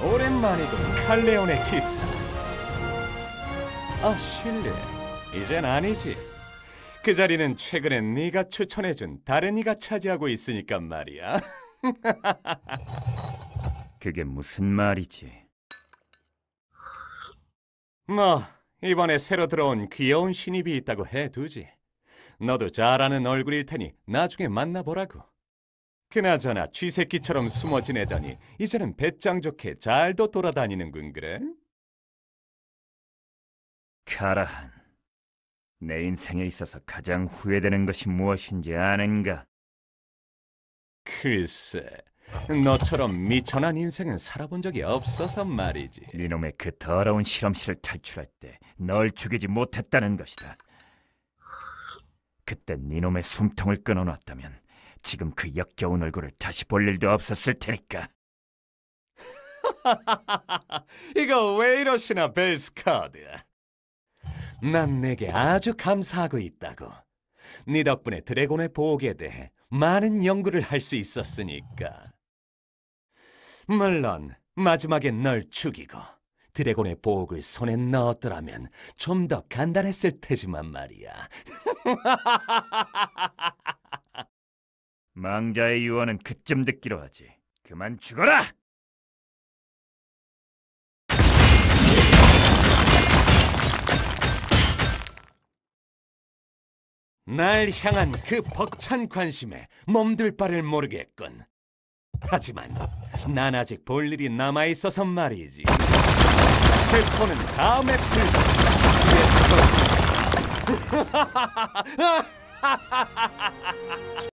오랜만이군 칼레온의 기사 아 실례 이젠 아니지 그 자리는 최근에 네가 추천해준 다른 이가 차지하고 있으니까 말이야 그게 무슨 말이지? 뭐 이번에 새로 들어온 귀여운 신입이 있다고 해두지 너도 잘 아는 얼굴일 테니 나중에 만나보라고 그나저나 쥐새끼처럼 숨어 지내더니 이제는 배짱 좋게 잘도 돌아다니는군 그래? 카라한, 내 인생에 있어서 가장 후회되는 것이 무엇인지 아는가? 글쎄, 너처럼 미천한 인생은 살아본 적이 없어서 말이지. 니놈의 그 더러운 실험실을 탈출할 때 널 죽이지 못했다는 것이다. 그때 니놈의 숨통을 끊어놨다면 지금 그 역겨운 얼굴을 다시 볼 일도 없었을 테니까. 이거 왜 이러시나, 벨스카드. 난 내게 아주 감사하고 있다고. 네 덕분에 드래곤의 보호에 대해 많은 연구를 할 수 있었으니까. 물론 마지막에 널 죽이고 드래곤의 보옥을 손에 넣었더라면 좀 더 간단했을 테지만 말이야. 망자의 유언은 그쯤 듣기로 하지. 그만 죽어라! 날 향한 그 벅찬 관심에 몸둘 바를 모르겠군. 하지만 난 아직 볼 일이 남아 있어서 말이지. 대포는 다음에 풀.